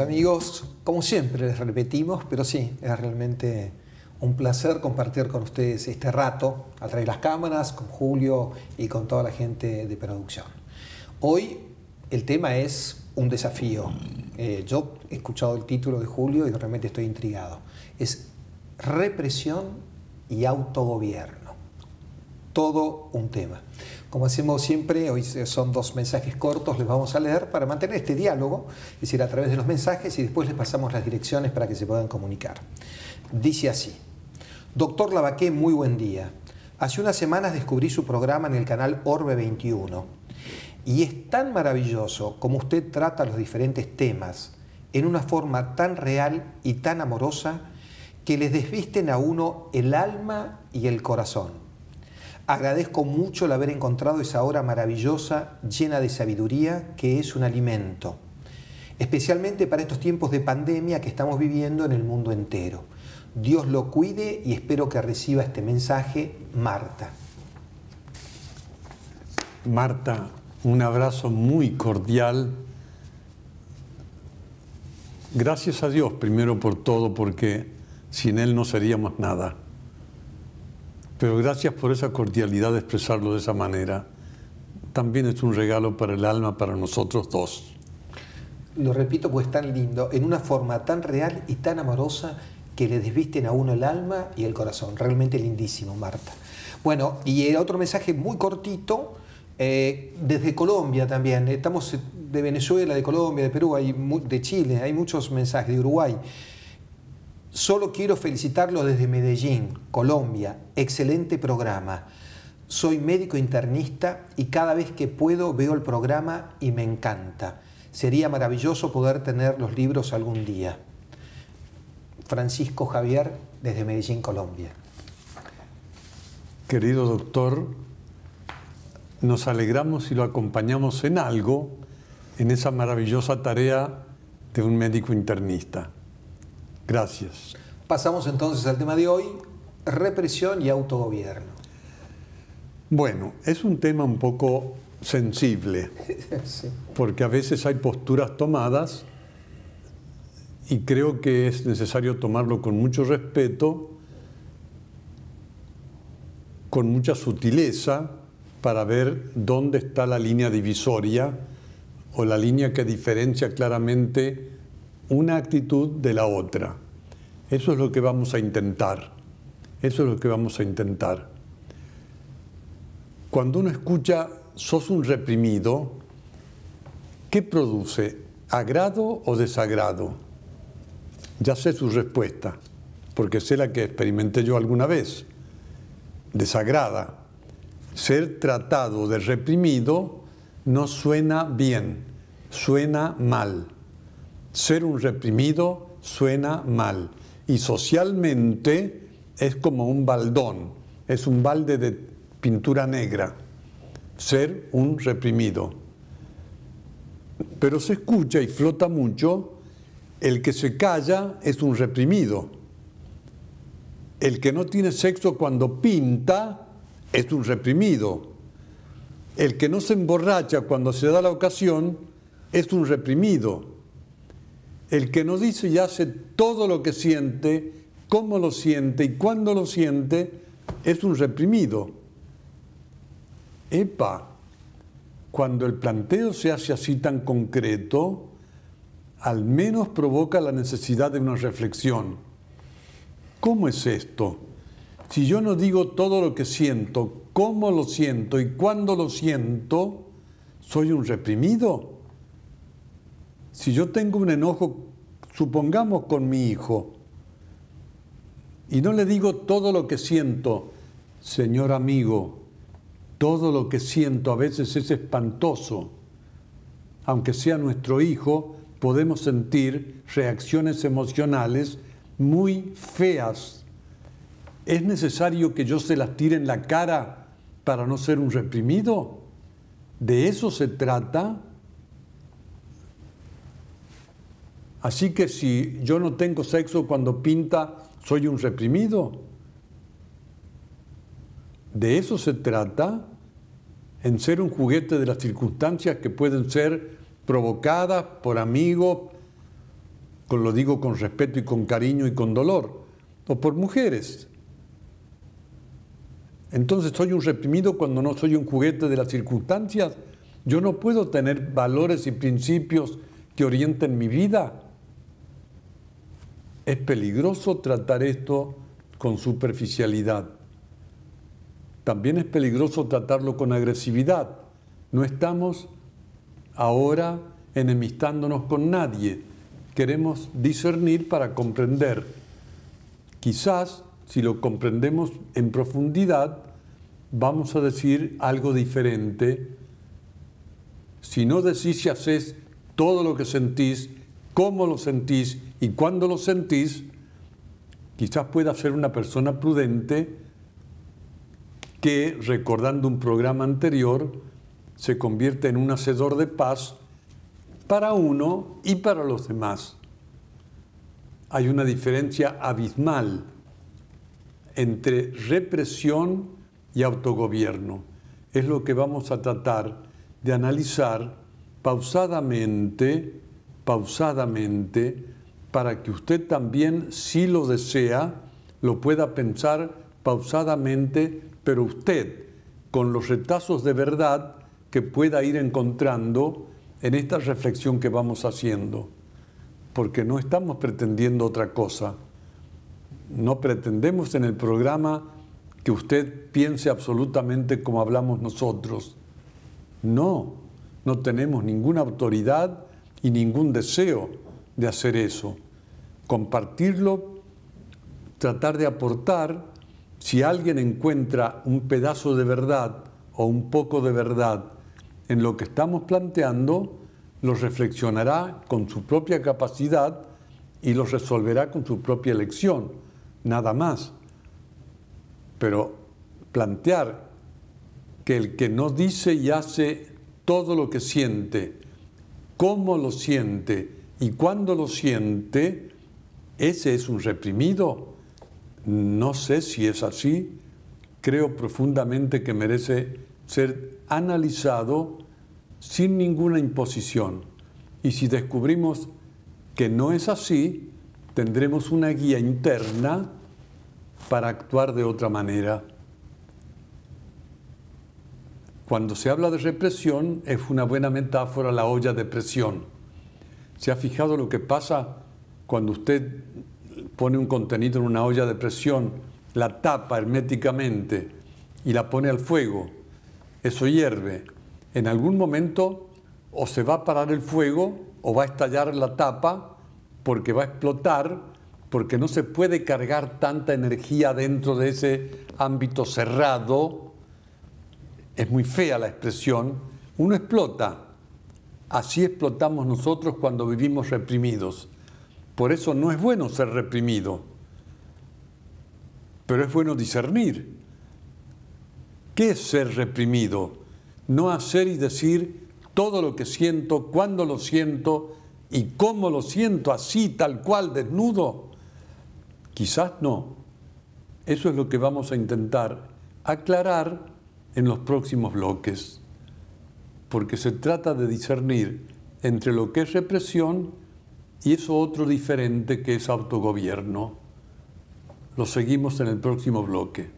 amigos, como siempre les repetimos, pero sí, es realmente un placer compartir con ustedes este rato a través de las cámaras, con Julio y con toda la gente de producción. Hoy el tema es un desafío. Eh, yo he escuchado el título de Julio y realmente estoy intrigado. Es represión y autogobierno todo un tema. Como hacemos siempre, hoy son dos mensajes cortos, les vamos a leer para mantener este diálogo, es decir, a través de los mensajes y después les pasamos las direcciones para que se puedan comunicar. Dice así, Doctor Lavaqué, muy buen día. Hace unas semanas descubrí su programa en el canal Orbe 21 y es tan maravilloso como usted trata los diferentes temas en una forma tan real y tan amorosa que les desvisten a uno el alma y el corazón. Agradezco mucho el haber encontrado esa hora maravillosa, llena de sabiduría, que es un alimento, especialmente para estos tiempos de pandemia que estamos viviendo en el mundo entero. Dios lo cuide y espero que reciba este mensaje, Marta. Marta, un abrazo muy cordial. Gracias a Dios primero por todo, porque sin Él no seríamos nada. Pero gracias por esa cordialidad de expresarlo de esa manera. También es un regalo para el alma, para nosotros dos. Lo repito, pues tan lindo, en una forma tan real y tan amorosa que le desvisten a uno el alma y el corazón. Realmente lindísimo, Marta. Bueno, y eh, otro mensaje muy cortito, eh, desde Colombia también. Estamos eh, de Venezuela, de Colombia, de Perú, de Chile, hay muchos mensajes, de Uruguay. Solo quiero felicitarlo desde Medellín, Colombia. Excelente programa. Soy médico internista y cada vez que puedo veo el programa y me encanta. Sería maravilloso poder tener los libros algún día. Francisco Javier, desde Medellín, Colombia. Querido doctor, nos alegramos y lo acompañamos en algo en esa maravillosa tarea de un médico internista. Gracias. Pasamos entonces al tema de hoy, represión y autogobierno. Bueno, es un tema un poco sensible, porque a veces hay posturas tomadas y creo que es necesario tomarlo con mucho respeto, con mucha sutileza, para ver dónde está la línea divisoria o la línea que diferencia claramente una actitud de la otra. Eso es lo que vamos a intentar. Eso es lo que vamos a intentar. Cuando uno escucha, sos un reprimido, ¿qué produce? ¿Agrado o desagrado? Ya sé su respuesta, porque sé la que experimenté yo alguna vez. Desagrada. Ser tratado de reprimido no suena bien, suena mal. Ser un reprimido suena mal y socialmente es como un baldón, es un balde de pintura negra, ser un reprimido. Pero se escucha y flota mucho, el que se calla es un reprimido. El que no tiene sexo cuando pinta es un reprimido. El que no se emborracha cuando se da la ocasión es un reprimido el que no dice y hace todo lo que siente, cómo lo siente y cuándo lo siente, es un reprimido. Epa, cuando el planteo se hace así tan concreto, al menos provoca la necesidad de una reflexión. ¿Cómo es esto? Si yo no digo todo lo que siento, cómo lo siento y cuándo lo siento, ¿soy un reprimido? Si yo tengo un enojo, supongamos con mi hijo, y no le digo todo lo que siento, señor amigo, todo lo que siento a veces es espantoso. Aunque sea nuestro hijo, podemos sentir reacciones emocionales muy feas. ¿Es necesario que yo se las tire en la cara para no ser un reprimido? ¿De eso se trata? Así que si yo no tengo sexo cuando pinta, soy un reprimido. De eso se trata, en ser un juguete de las circunstancias que pueden ser provocadas por amigos, con lo digo con respeto y con cariño y con dolor, o por mujeres. Entonces soy un reprimido cuando no soy un juguete de las circunstancias. Yo no puedo tener valores y principios que orienten mi vida. Es peligroso tratar esto con superficialidad. También es peligroso tratarlo con agresividad. No estamos ahora enemistándonos con nadie. Queremos discernir para comprender. Quizás si lo comprendemos en profundidad, vamos a decir algo diferente. Si no decís y haces todo lo que sentís, cómo lo sentís y cuando lo sentís, quizás pueda ser una persona prudente que, recordando un programa anterior, se convierte en un hacedor de paz para uno y para los demás. Hay una diferencia abismal entre represión y autogobierno. Es lo que vamos a tratar de analizar pausadamente, pausadamente, para que usted también, si lo desea, lo pueda pensar pausadamente, pero usted, con los retazos de verdad que pueda ir encontrando en esta reflexión que vamos haciendo, porque no estamos pretendiendo otra cosa. No pretendemos en el programa que usted piense absolutamente como hablamos nosotros. No, no tenemos ninguna autoridad y ningún deseo de hacer eso compartirlo, tratar de aportar, si alguien encuentra un pedazo de verdad o un poco de verdad en lo que estamos planteando, lo reflexionará con su propia capacidad y lo resolverá con su propia elección, nada más. Pero plantear que el que no dice y hace todo lo que siente, cómo lo siente y cuándo lo siente, ese es un reprimido. No sé si es así. Creo profundamente que merece ser analizado sin ninguna imposición. Y si descubrimos que no es así, tendremos una guía interna para actuar de otra manera. Cuando se habla de represión, es una buena metáfora la olla de presión. ¿Se ha fijado lo que pasa cuando usted pone un contenido en una olla de presión, la tapa herméticamente y la pone al fuego, eso hierve. En algún momento o se va a parar el fuego o va a estallar la tapa porque va a explotar, porque no se puede cargar tanta energía dentro de ese ámbito cerrado. Es muy fea la expresión. Uno explota. Así explotamos nosotros cuando vivimos reprimidos por eso no es bueno ser reprimido, pero es bueno discernir. ¿Qué es ser reprimido? No hacer y decir todo lo que siento, cuándo lo siento y cómo lo siento, así, tal cual, desnudo. Quizás no. Eso es lo que vamos a intentar aclarar en los próximos bloques, porque se trata de discernir entre lo que es represión y eso otro diferente que es autogobierno. Lo seguimos en el próximo bloque.